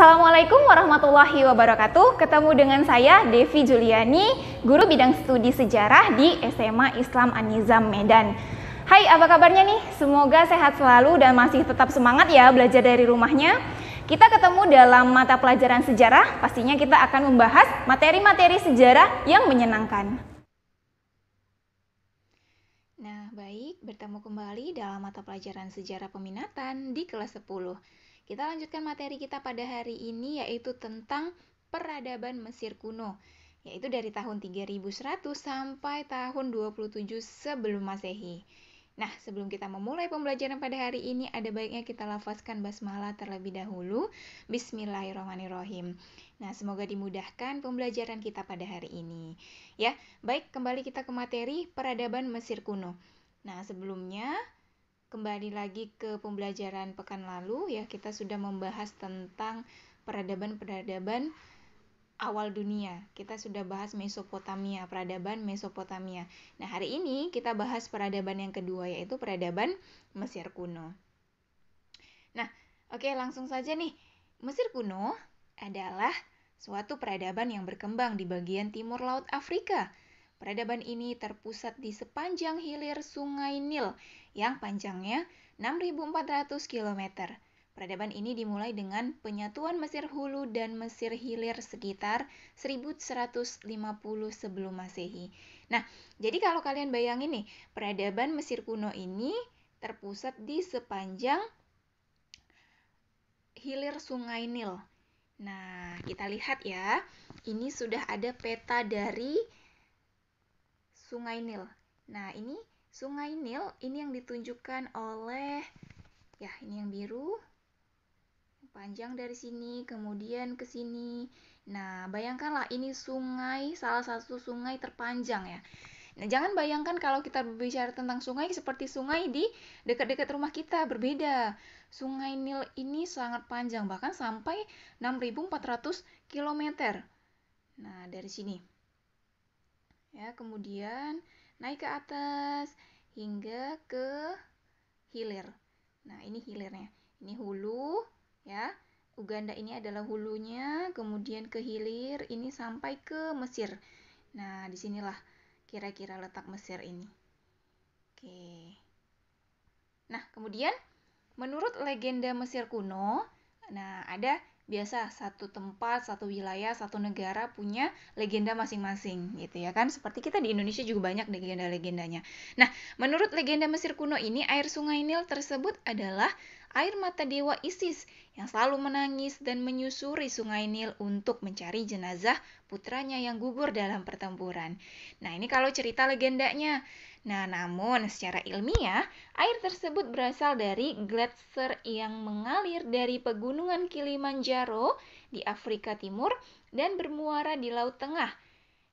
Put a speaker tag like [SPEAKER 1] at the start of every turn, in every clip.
[SPEAKER 1] Assalamualaikum warahmatullahi wabarakatuh. Ketemu dengan saya Devi Juliani, guru bidang studi sejarah di SMA Islam Anizam Medan. Hai, apa kabarnya nih? Semoga sehat selalu dan masih tetap semangat ya belajar dari rumahnya. Kita ketemu dalam mata pelajaran sejarah, pastinya kita akan membahas materi-materi sejarah yang menyenangkan. Nah, baik, bertemu kembali dalam mata pelajaran sejarah peminatan di kelas 10. Kita lanjutkan materi kita pada hari ini yaitu tentang peradaban Mesir kuno, yaitu dari tahun 3100 sampai tahun 27 sebelum Masehi. Nah, sebelum kita memulai pembelajaran pada hari ini, ada baiknya kita lafazkan basmalah terlebih dahulu. Bismillahirrohmanirrohim. Nah, semoga dimudahkan pembelajaran kita pada hari ini. Ya, baik kembali kita ke materi peradaban Mesir kuno. Nah, sebelumnya kembali lagi ke pembelajaran pekan lalu ya kita sudah membahas tentang peradaban-peradaban awal dunia. Kita sudah bahas Mesopotamia, peradaban Mesopotamia. Nah, hari ini kita bahas peradaban yang kedua yaitu peradaban Mesir kuno. Nah, oke langsung saja nih. Mesir kuno adalah suatu peradaban yang berkembang di bagian timur laut Afrika. Peradaban ini terpusat di sepanjang hilir Sungai Nil yang panjangnya 6.400 km. Peradaban ini dimulai dengan penyatuan Mesir Hulu dan Mesir Hilir sekitar 1150 sebelum Masehi. Nah, jadi kalau kalian bayangin nih, peradaban Mesir kuno ini terpusat di sepanjang hilir Sungai Nil. Nah, kita lihat ya. Ini sudah ada peta dari Sungai Nil. Nah, ini Sungai Nil ini yang ditunjukkan oleh ya ini yang biru panjang dari sini kemudian ke sini. Nah, bayangkanlah ini sungai salah satu sungai terpanjang ya. Nah, jangan bayangkan kalau kita berbicara tentang sungai seperti sungai di dekat-dekat rumah kita berbeda. Sungai Nil ini sangat panjang bahkan sampai 6.400 km. Nah, dari sini. Ya, kemudian naik ke atas hingga ke hilir. Nah, ini hilirnya. Ini hulu ya. Uganda ini adalah hulunya, kemudian ke hilir ini sampai ke Mesir. Nah, disinilah kira-kira letak Mesir ini. Oke. Nah, kemudian menurut legenda Mesir kuno, nah ada biasa satu tempat, satu wilayah, satu negara punya legenda masing-masing gitu ya kan. Seperti kita di Indonesia juga banyak legenda-legendanya. Nah, menurut legenda Mesir kuno ini air sungai Nil tersebut adalah air mata dewa Isis yang selalu menangis dan menyusuri sungai Nil untuk mencari jenazah putranya yang gugur dalam pertempuran. Nah, ini kalau cerita legendanya. Nah, namun secara ilmiah, air tersebut berasal dari gletser yang mengalir dari pegunungan Kilimanjaro di Afrika Timur dan bermuara di Laut Tengah.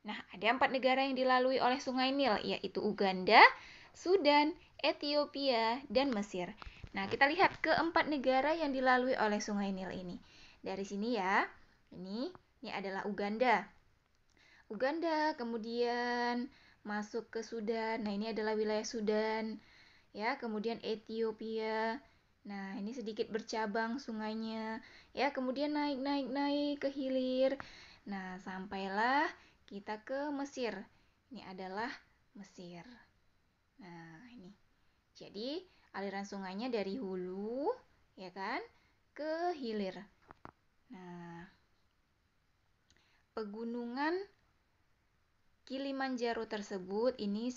[SPEAKER 1] Nah, ada empat negara yang dilalui oleh Sungai Nil, yaitu Uganda, Sudan, Ethiopia, dan Mesir. Nah, kita lihat keempat negara yang dilalui oleh Sungai Nil ini. Dari sini ya. Ini ini adalah Uganda. Uganda kemudian masuk ke Sudan. Nah, ini adalah wilayah Sudan. Ya, kemudian Ethiopia. Nah, ini sedikit bercabang sungainya. Ya, kemudian naik naik naik ke hilir. Nah, sampailah kita ke Mesir. Ini adalah Mesir. Nah, ini. Jadi, aliran sungainya dari hulu ya kan ke hilir. Nah, pegunungan Kilimanjaro tersebut ini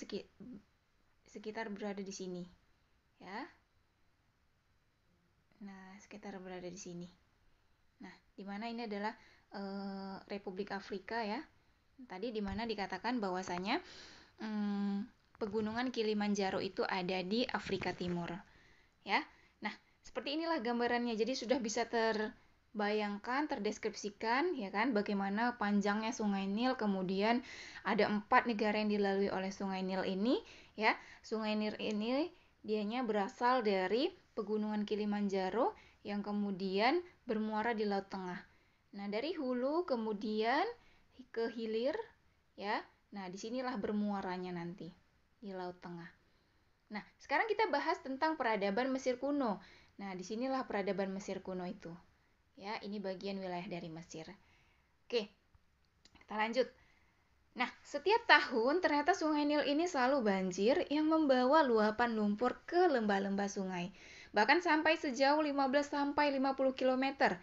[SPEAKER 1] sekitar berada di sini. Ya. Nah, sekitar berada di sini. Nah, di mana ini adalah e, Republik Afrika ya. Tadi di mana dikatakan bahwasanya hmm, pegunungan Kilimanjaro itu ada di Afrika Timur. Ya. Nah, seperti inilah gambarannya. Jadi sudah bisa terbayangkan, terdeskripsikan ya kan bagaimana panjangnya Sungai Nil, kemudian ada empat negara yang dilalui oleh Sungai Nil ini, ya. Sungai Nil ini dianya berasal dari pegunungan Kilimanjaro yang kemudian bermuara di Laut Tengah. Nah, dari hulu kemudian ke hilir ya. Nah, disinilah bermuaranya nanti di Laut Tengah. Nah, sekarang kita bahas tentang peradaban Mesir kuno. Nah, disinilah peradaban Mesir kuno itu. Ya, ini bagian wilayah dari Mesir. Oke, kita lanjut. Nah, setiap tahun ternyata Sungai Nil ini selalu banjir yang membawa luapan lumpur ke lembah-lembah sungai, bahkan sampai sejauh 15 sampai 50 km.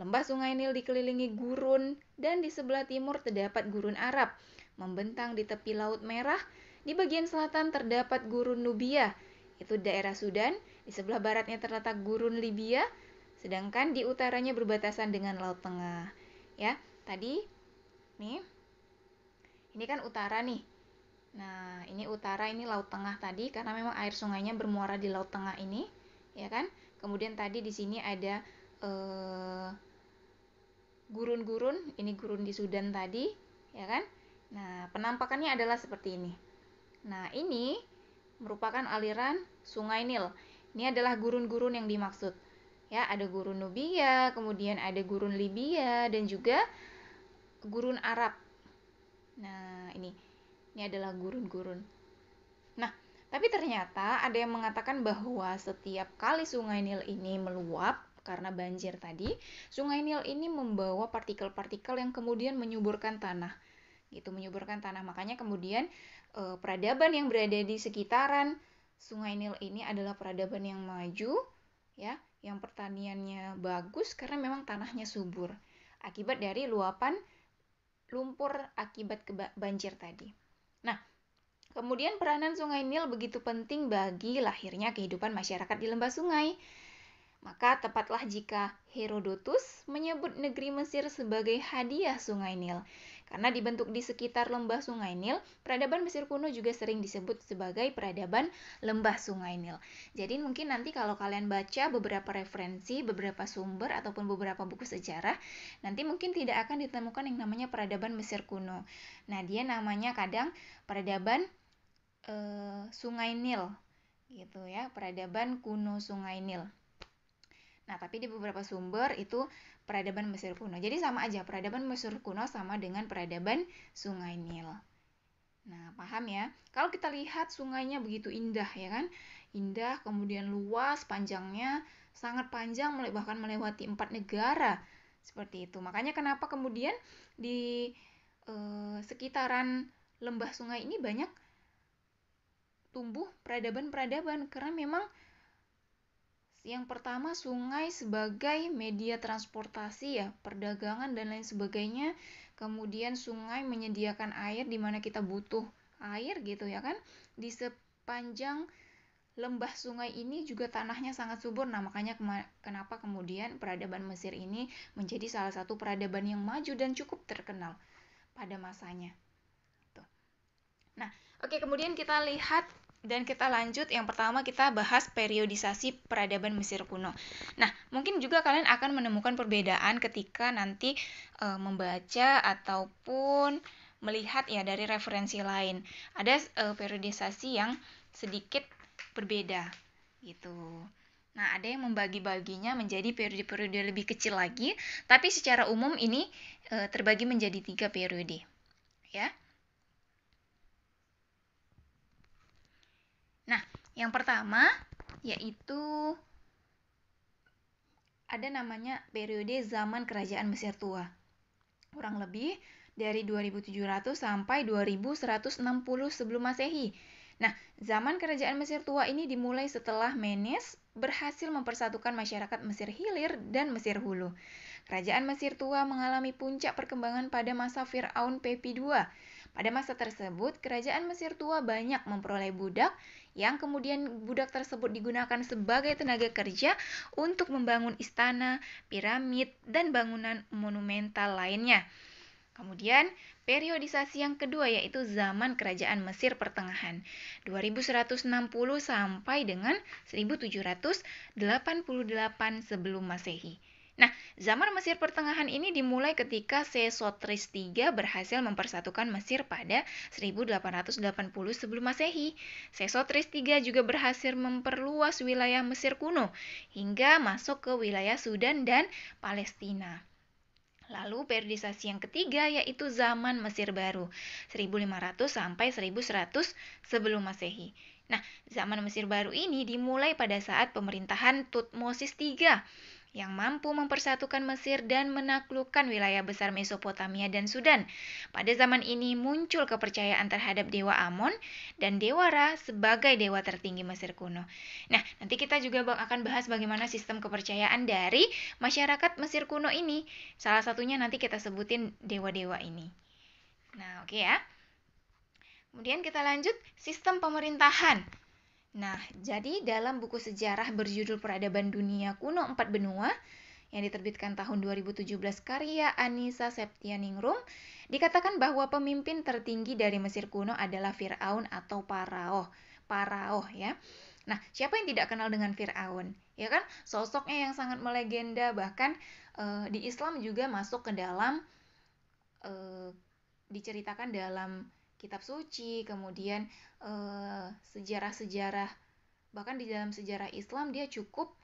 [SPEAKER 1] Lembah Sungai Nil dikelilingi gurun dan di sebelah timur terdapat gurun Arab, membentang di tepi Laut Merah di bagian selatan terdapat gurun Nubia, itu daerah Sudan, di sebelah baratnya terletak gurun Libya, sedangkan di utaranya berbatasan dengan Laut Tengah. Ya, tadi nih ini kan utara nih. Nah, ini utara, ini Laut Tengah tadi karena memang air sungainya bermuara di Laut Tengah ini, ya kan? Kemudian tadi di sini ada eh, gurun-gurun, ini gurun di Sudan tadi, ya kan? Nah, penampakannya adalah seperti ini. Nah, ini merupakan aliran Sungai Nil. Ini adalah gurun-gurun yang dimaksud. Ya, ada gurun Nubia, kemudian ada gurun Libya dan juga gurun Arab. Nah, ini ini adalah gurun-gurun. Nah, tapi ternyata ada yang mengatakan bahwa setiap kali Sungai Nil ini meluap karena banjir tadi, Sungai Nil ini membawa partikel-partikel yang kemudian menyuburkan tanah. Gitu, menyuburkan tanah. Makanya kemudian e, peradaban yang berada di sekitaran Sungai Nil ini adalah peradaban yang maju, ya, yang pertaniannya bagus karena memang tanahnya subur akibat dari luapan lumpur akibat banjir tadi. Nah, kemudian peranan Sungai Nil begitu penting bagi lahirnya kehidupan masyarakat di lembah sungai maka tepatlah jika Herodotus menyebut negeri Mesir sebagai hadiah Sungai Nil. Karena dibentuk di sekitar lembah Sungai Nil, peradaban Mesir kuno juga sering disebut sebagai peradaban lembah Sungai Nil. Jadi mungkin nanti kalau kalian baca beberapa referensi, beberapa sumber ataupun beberapa buku sejarah, nanti mungkin tidak akan ditemukan yang namanya peradaban Mesir kuno. Nah, dia namanya kadang peradaban eh, Sungai Nil gitu ya, peradaban kuno Sungai Nil. Nah, tapi di beberapa sumber itu peradaban Mesir kuno. Jadi sama aja, peradaban Mesir kuno sama dengan peradaban Sungai Nil. Nah, paham ya? Kalau kita lihat sungainya begitu indah ya kan? Indah, kemudian luas, panjangnya sangat panjang, bahkan melewati empat negara. Seperti itu. Makanya kenapa kemudian di eh, sekitaran lembah sungai ini banyak tumbuh peradaban-peradaban karena memang yang pertama sungai sebagai media transportasi ya, perdagangan dan lain sebagainya. Kemudian sungai menyediakan air di mana kita butuh air gitu ya kan. Di sepanjang lembah sungai ini juga tanahnya sangat subur. Nah, makanya kenapa kemudian peradaban Mesir ini menjadi salah satu peradaban yang maju dan cukup terkenal pada masanya. Nah, oke kemudian kita lihat dan kita lanjut, yang pertama kita bahas periodisasi peradaban Mesir kuno. Nah, mungkin juga kalian akan menemukan perbedaan ketika nanti e, membaca ataupun melihat ya dari referensi lain. Ada e, periodisasi yang sedikit berbeda gitu. Nah, ada yang membagi-baginya menjadi periode-periode lebih kecil lagi, tapi secara umum ini e, terbagi menjadi tiga periode. Ya. Nah, yang pertama yaitu ada namanya periode zaman kerajaan Mesir tua. Kurang lebih dari 2700 sampai 2160 sebelum Masehi. Nah, zaman kerajaan Mesir tua ini dimulai setelah Menes berhasil mempersatukan masyarakat Mesir hilir dan Mesir hulu. Kerajaan Mesir tua mengalami puncak perkembangan pada masa Firaun Pepi II pada masa tersebut, kerajaan Mesir tua banyak memperoleh budak yang kemudian budak tersebut digunakan sebagai tenaga kerja untuk membangun istana, piramid, dan bangunan monumental lainnya. Kemudian, periodisasi yang kedua yaitu zaman kerajaan Mesir pertengahan 2160 sampai dengan 1788 sebelum Masehi. Nah, zaman Mesir pertengahan ini dimulai ketika Sesotris III berhasil mempersatukan Mesir pada 1880 sebelum Masehi. Sesotris III juga berhasil memperluas wilayah Mesir kuno hingga masuk ke wilayah Sudan dan Palestina. Lalu periodisasi yang ketiga yaitu zaman Mesir Baru 1500 sampai 1100 sebelum Masehi. Nah, zaman Mesir Baru ini dimulai pada saat pemerintahan Tutmosis III yang mampu mempersatukan Mesir dan menaklukkan wilayah besar Mesopotamia dan Sudan. Pada zaman ini muncul kepercayaan terhadap dewa Amon dan dewa Ra sebagai dewa tertinggi Mesir kuno. Nah, nanti kita juga akan bahas bagaimana sistem kepercayaan dari masyarakat Mesir kuno ini. Salah satunya nanti kita sebutin dewa-dewa ini. Nah, oke okay ya. Kemudian kita lanjut sistem pemerintahan. Nah, jadi dalam buku sejarah berjudul Peradaban Dunia Kuno Empat Benua yang diterbitkan tahun 2017 karya Anissa Septianingrum, dikatakan bahwa pemimpin tertinggi dari Mesir kuno adalah Firaun atau Parao. Parao ya. Nah, siapa yang tidak kenal dengan Firaun? Ya kan? Sosoknya yang sangat melegenda bahkan e, di Islam juga masuk ke dalam e, diceritakan dalam kitab suci, kemudian eh, sejarah-sejarah. Bahkan di dalam sejarah Islam dia cukup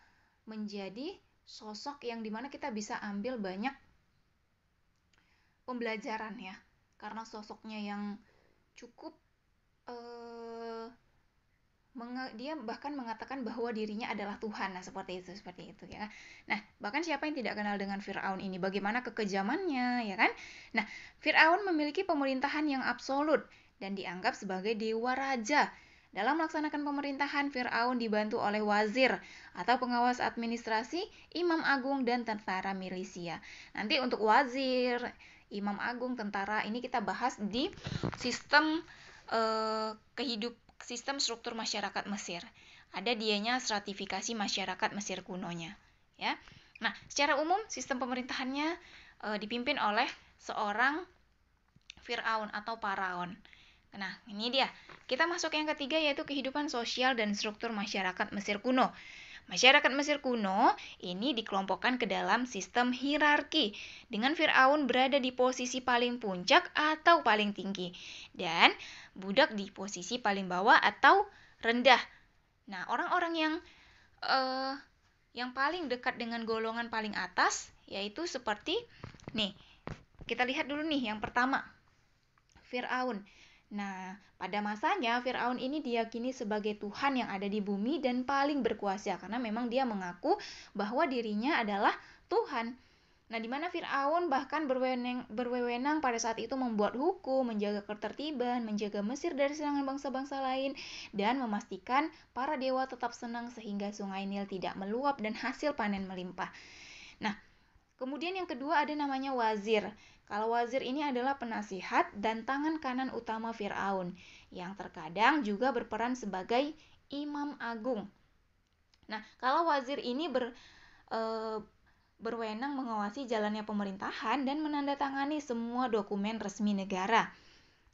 [SPEAKER 1] menjadi sosok yang dimana kita bisa ambil banyak pembelajaran ya. Karena sosoknya yang cukup dia bahkan mengatakan bahwa dirinya adalah Tuhan nah seperti itu seperti itu ya nah bahkan siapa yang tidak kenal dengan Fir'aun ini bagaimana kekejamannya ya kan nah Fir'aun memiliki pemerintahan yang absolut dan dianggap sebagai dewa raja dalam melaksanakan pemerintahan Fir'aun dibantu oleh wazir atau pengawas administrasi imam agung dan tentara milisia nanti untuk wazir imam agung tentara ini kita bahas di sistem eh, kehidupan sistem struktur masyarakat Mesir. Ada dianya stratifikasi masyarakat Mesir kunonya, ya. Nah, secara umum sistem pemerintahannya e, dipimpin oleh seorang Firaun atau Paraon. Nah, ini dia. Kita masuk yang ketiga yaitu kehidupan sosial dan struktur masyarakat Mesir kuno. Masyarakat Mesir kuno ini dikelompokkan ke dalam sistem hierarki, dengan Firaun berada di posisi paling puncak atau paling tinggi, dan budak di posisi paling bawah atau rendah. Nah, orang-orang yang uh, yang paling dekat dengan golongan paling atas yaitu seperti nih, kita lihat dulu nih yang pertama, Firaun. Nah, pada masanya Firaun ini diyakini sebagai Tuhan yang ada di bumi dan paling berkuasa karena memang dia mengaku bahwa dirinya adalah Tuhan. Nah, di mana Firaun bahkan berwenang, berwewenang pada saat itu membuat hukum, menjaga ketertiban, menjaga Mesir dari serangan bangsa-bangsa lain, dan memastikan para dewa tetap senang sehingga sungai Nil tidak meluap dan hasil panen melimpah. Nah, kemudian yang kedua ada namanya wazir. Kalau wazir ini adalah penasihat dan tangan kanan utama Firaun yang terkadang juga berperan sebagai imam agung. Nah, kalau wazir ini ber e, berwenang mengawasi jalannya pemerintahan dan menandatangani semua dokumen resmi negara.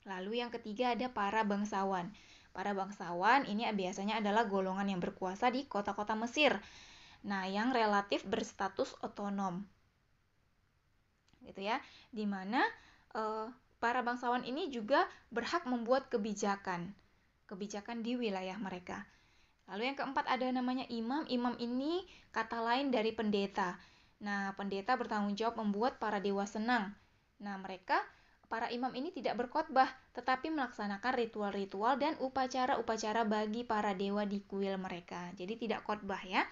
[SPEAKER 1] Lalu yang ketiga ada para bangsawan. Para bangsawan ini biasanya adalah golongan yang berkuasa di kota-kota Mesir. Nah, yang relatif berstatus otonom gitu ya dimana e, eh, para bangsawan ini juga berhak membuat kebijakan kebijakan di wilayah mereka lalu yang keempat ada namanya imam imam ini kata lain dari pendeta nah pendeta bertanggung jawab membuat para dewa senang nah mereka para imam ini tidak berkhotbah tetapi melaksanakan ritual-ritual dan upacara-upacara bagi para dewa di kuil mereka. Jadi tidak khotbah ya.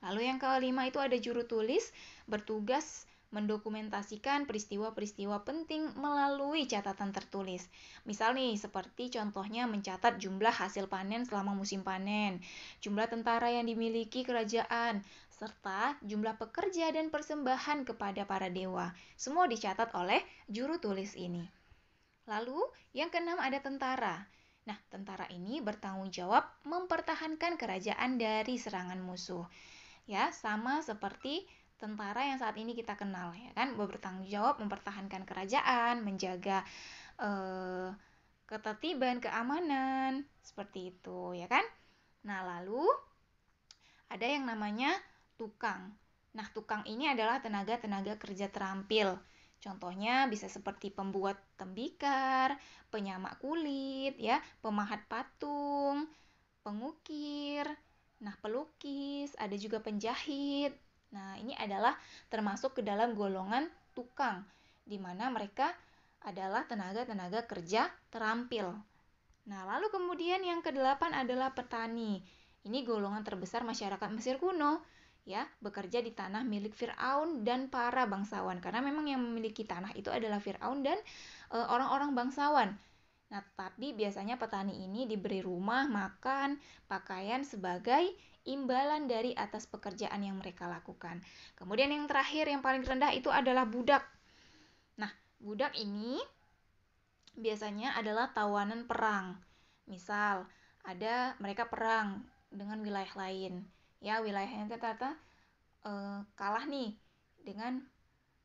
[SPEAKER 1] Lalu yang kelima itu ada juru tulis bertugas mendokumentasikan peristiwa-peristiwa penting melalui catatan tertulis. Misal nih, seperti contohnya mencatat jumlah hasil panen selama musim panen, jumlah tentara yang dimiliki kerajaan, serta jumlah pekerja dan persembahan kepada para dewa. Semua dicatat oleh juru tulis ini. Lalu, yang keenam ada tentara. Nah, tentara ini bertanggung jawab mempertahankan kerajaan dari serangan musuh. Ya, sama seperti tentara yang saat ini kita kenal ya kan bertanggung jawab mempertahankan kerajaan menjaga eh, ketertiban keamanan seperti itu ya kan nah lalu ada yang namanya tukang nah tukang ini adalah tenaga tenaga kerja terampil Contohnya bisa seperti pembuat tembikar, penyamak kulit, ya, pemahat patung, pengukir, nah pelukis, ada juga penjahit, Nah, ini adalah termasuk ke dalam golongan tukang, di mana mereka adalah tenaga-tenaga kerja terampil. Nah, lalu kemudian yang kedelapan adalah petani. Ini golongan terbesar masyarakat Mesir kuno, ya, bekerja di tanah milik Firaun dan para bangsawan karena memang yang memiliki tanah itu adalah Firaun dan orang e, orang-orang bangsawan. Nah, tapi biasanya petani ini diberi rumah, makan, pakaian sebagai imbalan dari atas pekerjaan yang mereka lakukan. Kemudian yang terakhir yang paling rendah itu adalah budak. Nah, budak ini biasanya adalah tawanan perang. Misal, ada mereka perang dengan wilayah lain. Ya, wilayahnya ternyata e, kalah nih dengan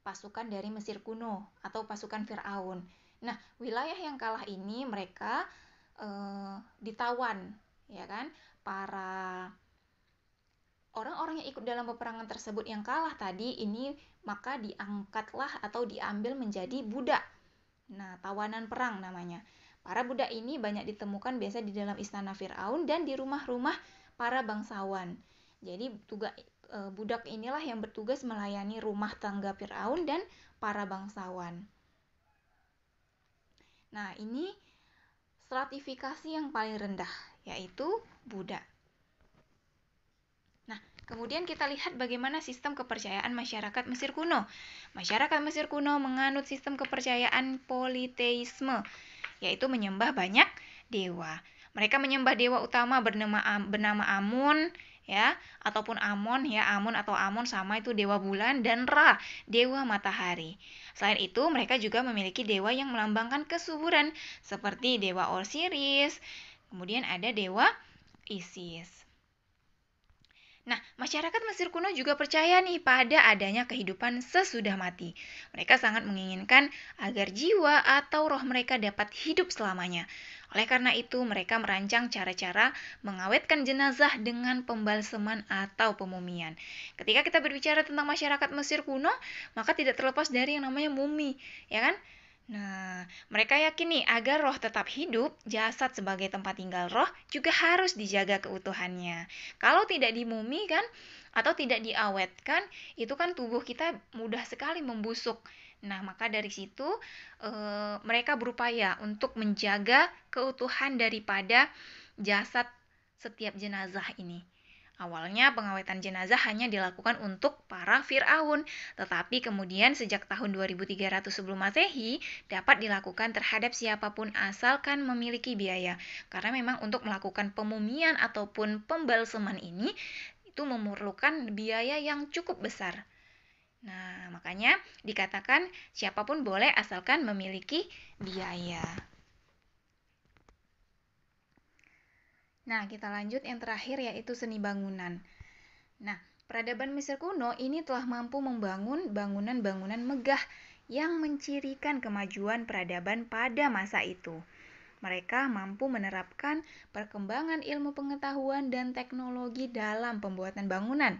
[SPEAKER 1] pasukan dari Mesir kuno atau pasukan Firaun. Nah, wilayah yang kalah ini mereka e, ditawan, ya kan? Para ikut dalam peperangan tersebut yang kalah tadi ini maka diangkatlah atau diambil menjadi budak. Nah, tawanan perang namanya. Para budak ini banyak ditemukan biasa di dalam istana Firaun dan di rumah-rumah para bangsawan. Jadi tugas e, budak inilah yang bertugas melayani rumah tangga Firaun dan para bangsawan. Nah, ini stratifikasi yang paling rendah yaitu budak. Kemudian kita lihat bagaimana sistem kepercayaan masyarakat Mesir kuno. Masyarakat Mesir kuno menganut sistem kepercayaan politeisme, yaitu menyembah banyak dewa. Mereka menyembah dewa utama bernama bernama Amun, ya, ataupun Amon ya, Amun atau Amon sama itu dewa bulan dan Ra, dewa matahari. Selain itu, mereka juga memiliki dewa yang melambangkan kesuburan seperti dewa Osiris. Kemudian ada dewa Isis. Nah, masyarakat Mesir kuno juga percaya nih pada adanya kehidupan sesudah mati. Mereka sangat menginginkan agar jiwa atau roh mereka dapat hidup selamanya. Oleh karena itu, mereka merancang cara-cara mengawetkan jenazah dengan pembalseman atau pemumian. Ketika kita berbicara tentang masyarakat Mesir kuno, maka tidak terlepas dari yang namanya mumi, ya kan? Nah, mereka yakin nih agar roh tetap hidup, jasad sebagai tempat tinggal roh juga harus dijaga keutuhannya. Kalau tidak dimumi kan atau tidak diawetkan, itu kan tubuh kita mudah sekali membusuk. Nah, maka dari situ e, mereka berupaya untuk menjaga keutuhan daripada jasad setiap jenazah ini. Awalnya pengawetan jenazah hanya dilakukan untuk para Fir'aun, tetapi kemudian sejak tahun 2300 sebelum masehi dapat dilakukan terhadap siapapun asalkan memiliki biaya. Karena memang untuk melakukan pemumian ataupun pembalseman ini itu memerlukan biaya yang cukup besar. Nah, makanya dikatakan siapapun boleh asalkan memiliki biaya. Nah, kita lanjut yang terakhir yaitu seni bangunan. Nah, peradaban Mesir kuno ini telah mampu membangun bangunan-bangunan megah yang mencirikan kemajuan peradaban pada masa itu. Mereka mampu menerapkan perkembangan ilmu pengetahuan dan teknologi dalam pembuatan bangunan.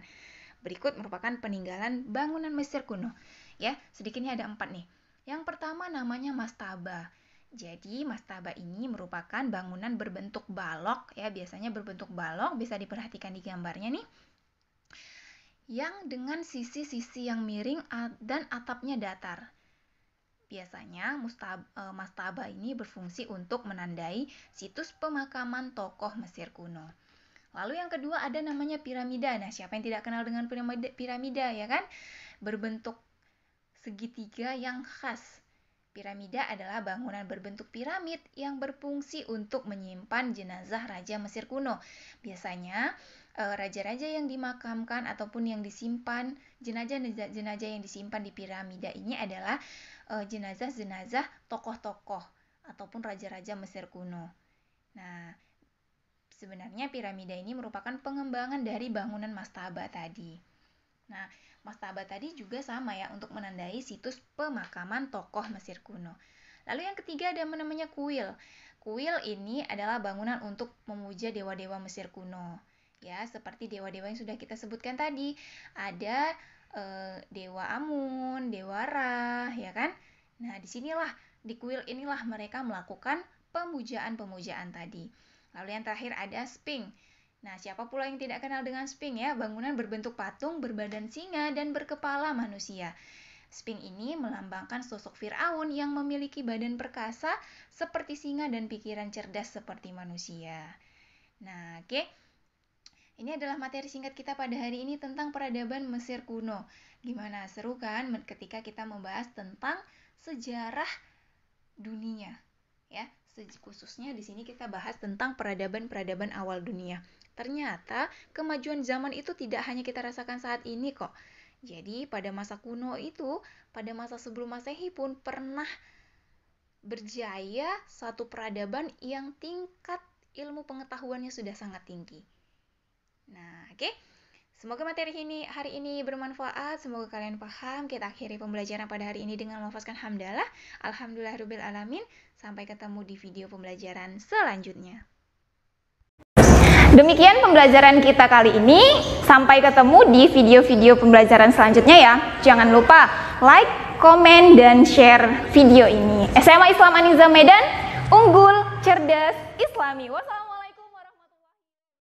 [SPEAKER 1] Berikut merupakan peninggalan bangunan Mesir kuno. Ya, sedikitnya ada empat nih. Yang pertama namanya mastaba. Jadi mastaba ini merupakan bangunan berbentuk balok ya, biasanya berbentuk balok bisa diperhatikan di gambarnya nih. Yang dengan sisi-sisi yang miring dan atapnya datar. Biasanya mustab, e, mastaba ini berfungsi untuk menandai situs pemakaman tokoh Mesir kuno. Lalu yang kedua ada namanya piramida. Nah, siapa yang tidak kenal dengan piramida ya kan? Berbentuk segitiga yang khas Piramida adalah bangunan berbentuk piramid yang berfungsi untuk menyimpan jenazah raja Mesir kuno. Biasanya, eh, raja-raja yang dimakamkan ataupun yang disimpan, jenazah-jenazah yang disimpan di piramida ini adalah eh, jenazah-jenazah tokoh-tokoh ataupun raja-raja Mesir kuno. Nah, sebenarnya piramida ini merupakan pengembangan dari bangunan mastaba tadi. Nah, Mastaba tadi juga sama ya untuk menandai situs pemakaman tokoh Mesir kuno. Lalu yang ketiga ada namanya kuil. Kuil ini adalah bangunan untuk memuja dewa-dewa Mesir kuno. Ya, seperti dewa-dewa yang sudah kita sebutkan tadi. Ada e, dewa Amun, dewa Ra, ya kan? Nah, disinilah di kuil inilah mereka melakukan pemujaan-pemujaan tadi. Lalu yang terakhir ada Sphinx. Nah, siapa pula yang tidak kenal dengan Sphinx ya? Bangunan berbentuk patung, berbadan singa, dan berkepala manusia. Sphinx ini melambangkan sosok Firaun yang memiliki badan perkasa seperti singa dan pikiran cerdas seperti manusia. Nah, oke. Okay. Ini adalah materi singkat kita pada hari ini tentang peradaban Mesir kuno. Gimana seru kan ketika kita membahas tentang sejarah dunia, ya? Khususnya di sini kita bahas tentang peradaban-peradaban awal dunia. Ternyata kemajuan zaman itu tidak hanya kita rasakan saat ini kok. Jadi pada masa kuno itu, pada masa sebelum Masehi pun pernah berjaya satu peradaban yang tingkat ilmu pengetahuannya sudah sangat tinggi. Nah, oke. Okay? Semoga materi ini hari ini bermanfaat, semoga kalian paham. Kita akhiri pembelajaran pada hari ini dengan melafazkan hamdalah. Alhamdulillah alamin. Sampai ketemu di video pembelajaran selanjutnya. Demikian pembelajaran kita kali ini. Sampai ketemu di video-video pembelajaran selanjutnya ya. Jangan lupa like, komen, dan share video ini. SMA Islam Aniza Medan, unggul, cerdas, islami. Wassalam.